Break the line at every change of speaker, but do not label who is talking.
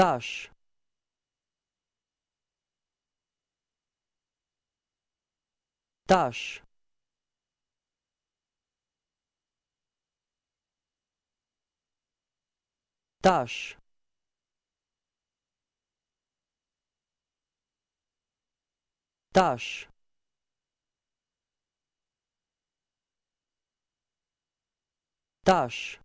tâche tâche tâche tâche tâche